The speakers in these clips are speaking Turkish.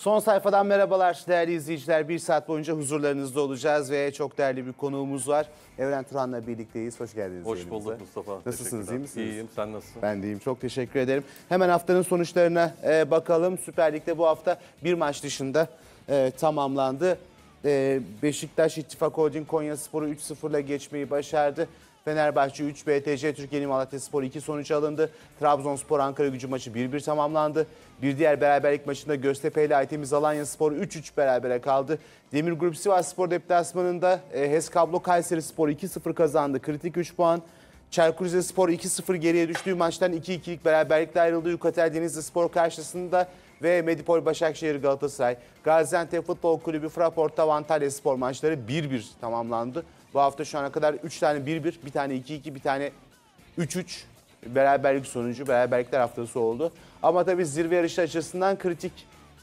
Son sayfadan merhabalar değerli izleyiciler. Bir saat boyunca huzurlarınızda olacağız ve çok değerli bir konuğumuz var. Evren Turan'la birlikteyiz. Hoş geldiniz. Hoş yerimize. bulduk Mustafa. Nasılsınız iyi misiniz? İyiyim sen nasılsın? Ben de iyiyim çok teşekkür ederim. Hemen haftanın sonuçlarına e, bakalım. Süper Lig'de bu hafta bir maç dışında e, tamamlandı. E, Beşiktaş İttifak Holding Konya Sporu 3-0'la geçmeyi başardı. Fenerbahçe 3, BTC Türkiye'nin Malatya Spor 2 sonuç alındı. Trabzonspor Ankara gücü maçı 1-1 tamamlandı. Bir diğer beraberlik maçında Göztepe ile Aytemiz Alanya Spor 3-3 berabere kaldı. Demir Grup Sivas Spor deplasmanında e, HES Kablo Kayseri Spor 2-0 kazandı. Kritik 3 puan. Çaykur Rizespor 2-0 geriye düştüğü maçtan 2-2'lik beraberlikle ayrıldı. Yukatel Denizli Spor karşısında ve Medipol Başakşehir Galatasaray. Gaziantep Futbol Kulübü Fraport'ta Antalya Spor maçları 1-1 tamamlandı. Bu hafta şu ana kadar 3 tane 1-1, bir tane 2-2, bir tane 3-3 beraberlik sonucu, beraberlikler haftası oldu. Ama tabii zirve yarışı açısından kritik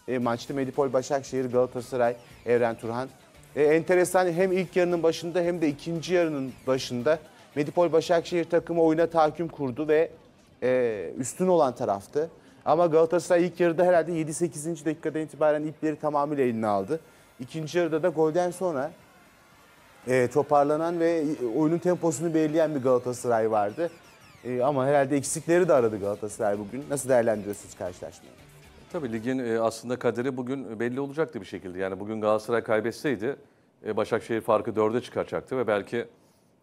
e, maçtı. Medipol, Başakşehir, Galatasaray, Evren Turhan. E, enteresan hem ilk yarının başında hem de ikinci yarının başında Medipol Başakşehir takımı oyuna tahakküm kurdu ve e, üstün olan taraftı. Ama Galatasaray ilk yarıda herhalde 7-8. dakikada itibaren ipleri tamamıyla eline aldı. İkinci yarıda da golden sonra e, toparlanan ve oyunun temposunu belirleyen bir Galatasaray vardı. E, ama herhalde eksikleri de aradı Galatasaray bugün. Nasıl değerlendiriyorsunuz karşılaşmayı? Tabii ligin e, aslında kaderi bugün belli olacaktı bir şekilde. Yani bugün Galatasaray kaybetseydi e, Başakşehir farkı dörde çıkacaktı ve belki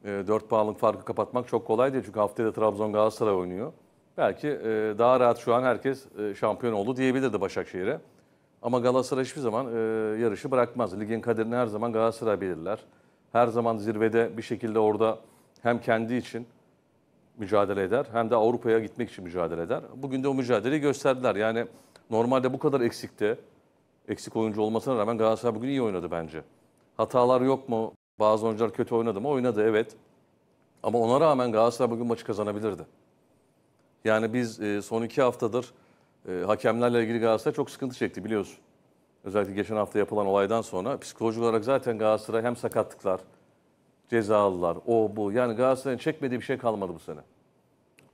e, dört puanlık farkı kapatmak çok kolay değil. Çünkü haftaya da Trabzon Galatasaray oynuyor. Belki daha rahat şu an herkes şampiyon oldu diyebilirdi Başakşehir'e. Ama Galatasaray hiçbir zaman yarışı bırakmaz. Ligin kaderini her zaman Galatasaray belirler her zaman zirvede bir şekilde orada hem kendi için mücadele eder hem de Avrupa'ya gitmek için mücadele eder. Bugün de o mücadeleyi gösterdiler. Yani normalde bu kadar eksikte, eksik oyuncu olmasına rağmen Galatasaray bugün iyi oynadı bence. Hatalar yok mu? Bazı oyuncular kötü oynadı mı? Oynadı evet. Ama ona rağmen Galatasaray bugün maçı kazanabilirdi. Yani biz e, son iki haftadır e, hakemlerle ilgili Galatasaray çok sıkıntı çekti biliyorsun özellikle geçen hafta yapılan olaydan sonra psikolojik olarak zaten Galatasaray hem sakatlıklar, cezalılar, o bu. Yani Galatasaray'ın çekmediği bir şey kalmadı bu sene.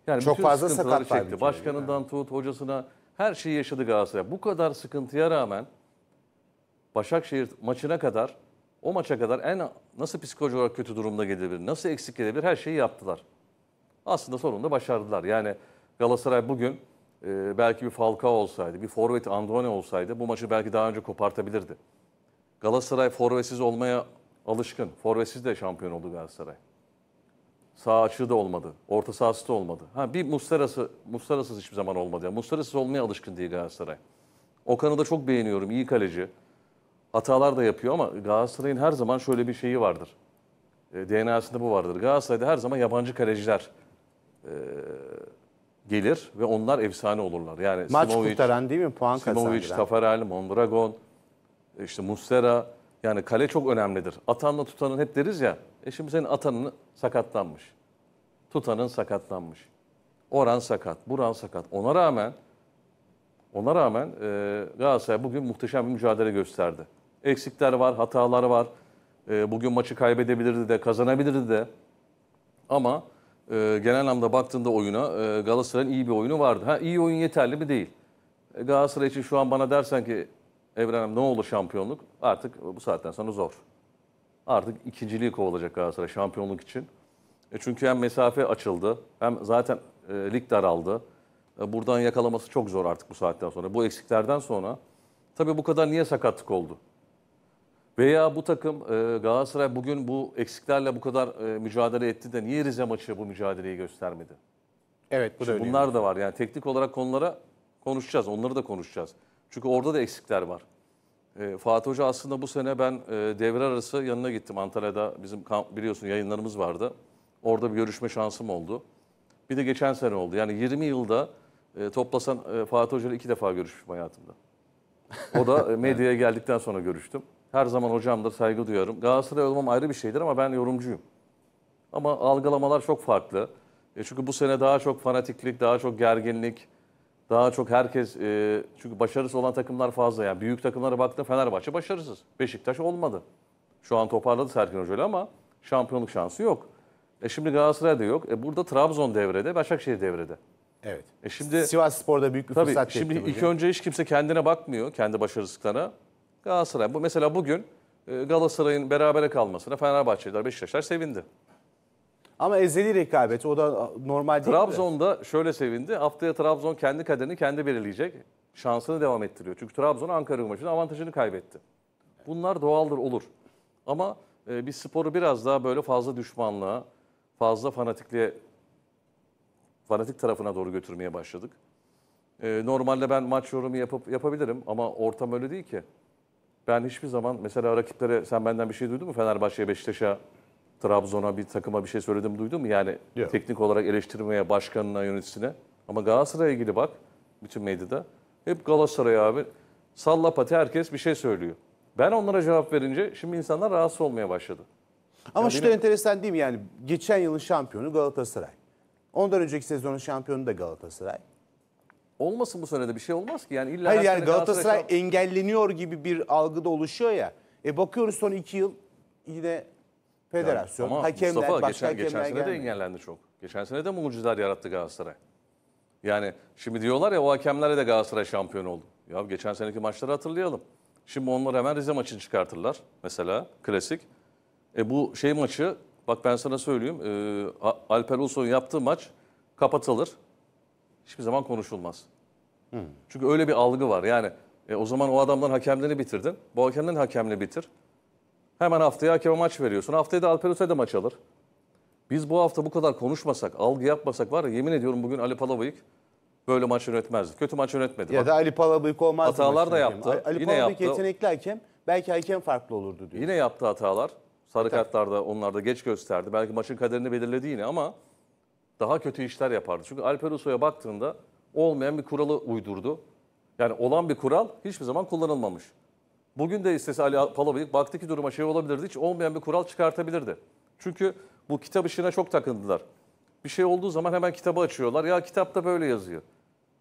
Yani Çok fazla sıkıntıları sakat çekti. kere Başkanından tut, hocasına her şeyi yaşadı Galatasaray. Bu kadar sıkıntıya rağmen Başakşehir maçına kadar, o maça kadar en nasıl psikolojik olarak kötü durumda gelebilir, nasıl eksik gelebilir her şeyi yaptılar. Aslında sonunda başardılar. Yani Galatasaray bugün e, belki bir Falcao olsaydı, bir forvet Andone olsaydı bu maçı belki daha önce kopartabilirdi. Galatasaray forvetsiz olmaya alışkın. Forvetsiz de şampiyon oldu Galatasaray. Sağ açığı da olmadı. Orta sahası da olmadı. Ha bir Muslera'sı, Muslera'sız hiçbir zaman olmadı. Yani Muslera'sız olmaya alışkın diye Galatasaray. Okan'ı da çok beğeniyorum. İyi kaleci. Hatalar da yapıyor ama Galatasaray'ın her zaman şöyle bir şeyi vardır. E, ee, DNA'sında bu vardır. Galatasaray'da her zaman yabancı kaleciler e, gelir ve onlar efsane olurlar. Yani Maç Simovic, kurtaran değil mi? Puan kazandıran. Simovic, Tafarel, Mondragon, işte Mustera. Yani kale çok önemlidir. Atanla tutanın hep deriz ya. E şimdi senin atanın sakatlanmış. Tutanın sakatlanmış. Oran sakat, Buran sakat. Ona rağmen ona rağmen e, Galatasaray bugün muhteşem bir mücadele gösterdi. Eksikler var, hatalar var. E, bugün maçı kaybedebilirdi de, kazanabilirdi de. Ama e, genel anlamda baktığında oyuna e, Galatasaray'ın iyi bir oyunu vardı. Ha iyi oyun yeterli mi? Değil. E, Galatasaray için şu an bana dersen ki Evrenim ne olur şampiyonluk? Artık bu saatten sonra zor. Artık ikinciliği kovalacak Galatasaray şampiyonluk için. E çünkü hem mesafe açıldı hem zaten e, lig daraldı. E, buradan yakalaması çok zor artık bu saatten sonra. Bu eksiklerden sonra tabii bu kadar niye sakatlık oldu? Veya bu takım e, Galatasaray bugün bu eksiklerle bu kadar e, mücadele etti de niye Rize maçı bu mücadeleyi göstermedi? Evet bu da Şimdi bunlar da var. Yani teknik olarak konulara konuşacağız. Onları da konuşacağız. Çünkü orada da eksikler var. E, Fatih Hoca aslında bu sene ben e, devre arası yanına gittim. Antalya'da bizim kamp, biliyorsun yayınlarımız vardı. Orada bir görüşme şansım oldu. Bir de geçen sene oldu. Yani 20 yılda e, toplasan e, Fatih Hoca'yla iki defa görüşmüşüm hayatımda. O da e, medyaya geldikten sonra görüştüm. Her zaman hocamdır, saygı duyuyorum. Galatasaray olmam ayrı bir şeydir ama ben yorumcuyum. Ama algılamalar çok farklı. E çünkü bu sene daha çok fanatiklik, daha çok gerginlik, daha çok herkes... E, çünkü başarısız olan takımlar fazla. Yani büyük takımlara baktığında Fenerbahçe başarısız. Beşiktaş olmadı. Şu an toparladı Serkan Hoca'yla ama şampiyonluk şansı yok. E şimdi Galatasaray'da yok. E burada Trabzon devrede, Başakşehir devrede. Evet. E şimdi Sivas Spor'da büyük bir tabii, fırsat Tabii şimdi ilk önce hiç kimse kendine bakmıyor, kendi başarısızlıklarına. Galatasaray. Bu mesela bugün e, Galatasaray'ın berabere kalmasına Fenerbahçeliler, Beşiktaşlar sevindi. Ama ezeli rekabet o da normal değil Trabzon'da mi? şöyle sevindi. Haftaya Trabzon kendi kaderini kendi belirleyecek. Şansını devam ettiriyor. Çünkü Trabzon Ankara maçında avantajını kaybetti. Bunlar doğaldır olur. Ama e, biz sporu biraz daha böyle fazla düşmanlığa, fazla fanatikliğe, fanatik tarafına doğru götürmeye başladık. E, normalde ben maç yorumu yapıp yapabilirim ama ortam öyle değil ki ben hiçbir zaman mesela rakiplere sen benden bir şey duydun mu? Fenerbahçe'ye, Beşiktaş'a, Trabzon'a bir takıma bir şey söyledim duydun mu? Yani Yok. teknik olarak eleştirmeye, başkanına, yöneticisine. Ama Galatasaray'a ilgili bak bütün medyada. Hep Galatasaray abi. Salla pati herkes bir şey söylüyor. Ben onlara cevap verince şimdi insanlar rahatsız olmaya başladı. Ama yani şu da benim... enteresan değil mi? Yani geçen yılın şampiyonu Galatasaray. Ondan önceki sezonun şampiyonu da Galatasaray olmasın bu sene de bir şey olmaz ki. Yani illa Hayır yani Galatasaray, Galatasaray engelleniyor gibi bir algı da oluşuyor ya. E bakıyoruz son iki yıl yine federasyon, yani, hakemler, Mustafa, başka geçen, hakemler geçen sene gelmiyor. de engellendi çok. Geçen sene de mucizeler yarattı Galatasaray. Yani şimdi diyorlar ya o hakemlerle de Galatasaray şampiyon oldu. Ya geçen seneki maçları hatırlayalım. Şimdi onlar hemen Rize maçını çıkartırlar mesela klasik. E bu şey maçı bak ben sana söyleyeyim e, Alper Ulusoy'un yaptığı maç kapatılır hiçbir zaman konuşulmaz. Hı. Çünkü öyle bir algı var. Yani e, o zaman o adamdan hakemleri bitirdin. Bu hakemden hakemle bitir. Hemen haftaya hakeme maç veriyorsun. Haftaya da Alper de maç alır. Biz bu hafta bu kadar konuşmasak, algı yapmasak var ya yemin ediyorum bugün Ali Palabıyık böyle maç yönetmezdi. Kötü maç yönetmedi. Ya Bak, da Ali Palabıyık olmazdı. Hatalar da yaptı. Ali, Ali yine Palabıyık yaptı. yetenekli hakem. Belki hakem farklı olurdu diyor. Yine yaptı hatalar. Sarı kartlarda onlar da geç gösterdi. Belki maçın kaderini belirledi yine ama daha kötü işler yapardı. Çünkü Alper Usoy'a baktığında olmayan bir kuralı uydurdu. Yani olan bir kural hiçbir zaman kullanılmamış. Bugün de istese Ali Palabıyık baktı ki duruma şey olabilirdi. Hiç olmayan bir kural çıkartabilirdi. Çünkü bu kitap işine çok takındılar. Bir şey olduğu zaman hemen kitabı açıyorlar. Ya kitapta böyle yazıyor.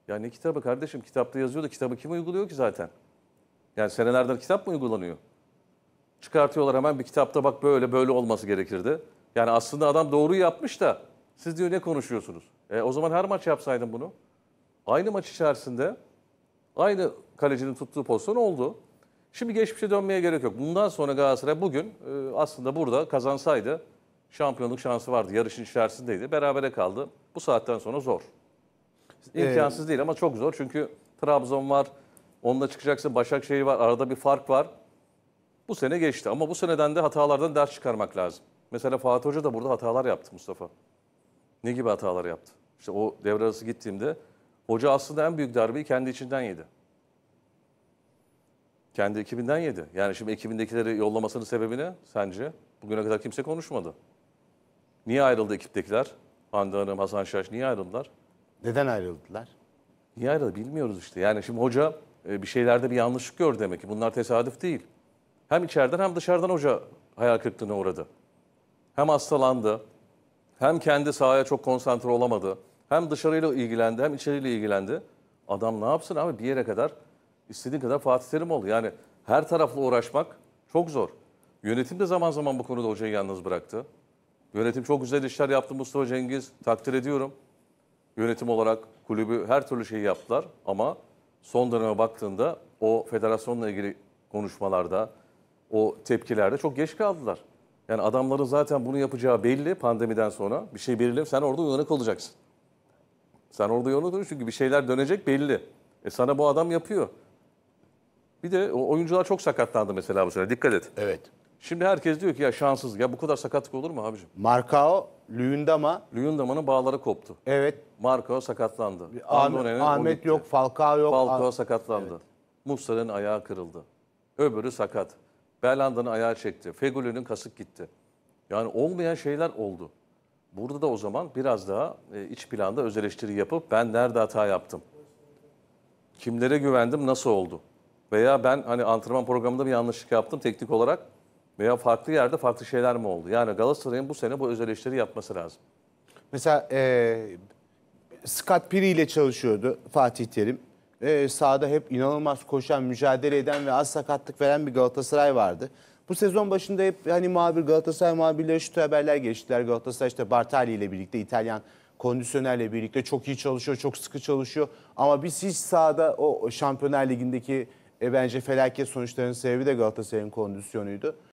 Ya ne kitabı kardeşim? Kitapta yazıyor da kitabı kim uyguluyor ki zaten? Yani senelerden kitap mı uygulanıyor? Çıkartıyorlar hemen bir kitapta bak böyle böyle olması gerekirdi. Yani aslında adam doğruyu yapmış da siz diyor ne konuşuyorsunuz? E, o zaman her maç yapsaydın bunu. Aynı maç içerisinde aynı kalecinin tuttuğu pozisyon oldu. Şimdi geçmişe dönmeye gerek yok. Bundan sonra Galatasaray bugün e, aslında burada kazansaydı şampiyonluk şansı vardı. Yarışın içerisindeydi. Berabere kaldı. Bu saatten sonra zor. Ee, İmkansız ee, değil ama çok zor. Çünkü Trabzon var. Onunla çıkacaksın. Başakşehir var. Arada bir fark var. Bu sene geçti. Ama bu seneden de hatalardan ders çıkarmak lazım. Mesela Fatih Hoca da burada hatalar yaptı Mustafa. Ne gibi hatalar yaptı? İşte o devre arası gittiğimde hoca aslında en büyük darbeyi kendi içinden yedi. Kendi ekibinden yedi. Yani şimdi ekibindekileri yollamasının sebebi ne sence? Bugüne kadar kimse konuşmadı. Niye ayrıldı ekiptekiler? Hande Hanım, Hasan Şaş niye ayrıldılar? Neden ayrıldılar? Niye ayrıldı bilmiyoruz işte. Yani şimdi hoca e, bir şeylerde bir yanlışlık gör demek ki. Bunlar tesadüf değil. Hem içeriden hem dışarıdan hoca hayal kırıklığına uğradı. Hem hastalandı, hem kendi sahaya çok konsantre olamadı. Hem dışarıyla ilgilendi hem içeriyle ilgilendi. Adam ne yapsın abi bir yere kadar istediğin kadar Fatih Terim ol. Yani her tarafla uğraşmak çok zor. Yönetim de zaman zaman bu konuda hocayı yalnız bıraktı. Yönetim çok güzel işler yaptı Mustafa Cengiz. Takdir ediyorum. Yönetim olarak kulübü her türlü şeyi yaptılar ama son döneme baktığında o federasyonla ilgili konuşmalarda, o tepkilerde çok geç kaldılar. Yani adamların zaten bunu yapacağı belli pandemiden sonra. Bir şey belirli. Sen orada uyanık olacaksın. Sen orada uyanık olacaksın çünkü bir şeyler dönecek belli. E sana bu adam yapıyor. Bir de o oyuncular çok sakatlandı mesela bu sene. Dikkat et. Evet. Şimdi herkes diyor ki ya şanssız. Ya bu kadar sakatlık olur mu abicim? Markao, Lüyendama. Lüyendama'nın bağları koptu. Evet. Markao sakatlandı. Ahmet, Ahmet yok, Falcao yok. Falcao ah- sakatlandı. Evet. Muslera'nın ayağı kırıldı. Öbürü sakat. Belhanda'nın ayağı çekti. Fegül'ünün kasık gitti. Yani olmayan şeyler oldu. Burada da o zaman biraz daha e, iç planda öz eleştiri yapıp ben nerede hata yaptım? Kimlere güvendim? Nasıl oldu? Veya ben hani antrenman programında bir yanlışlık yaptım teknik olarak veya farklı yerde farklı şeyler mi oldu? Yani Galatasaray'ın bu sene bu öz eleştiri yapması lazım. Mesela e, Scott Piri ile çalışıyordu Fatih Terim e, sahada hep inanılmaz koşan, mücadele eden ve az sakatlık veren bir Galatasaray vardı. Bu sezon başında hep hani muhabir Galatasaray muhabirleri şu haberler geçtiler. Galatasaray işte Bartali ile birlikte İtalyan kondisyonerle birlikte çok iyi çalışıyor, çok sıkı çalışıyor. Ama biz hiç sahada o Şampiyonlar Ligi'ndeki e, bence felaket sonuçlarının sebebi de Galatasaray'ın kondisyonuydu.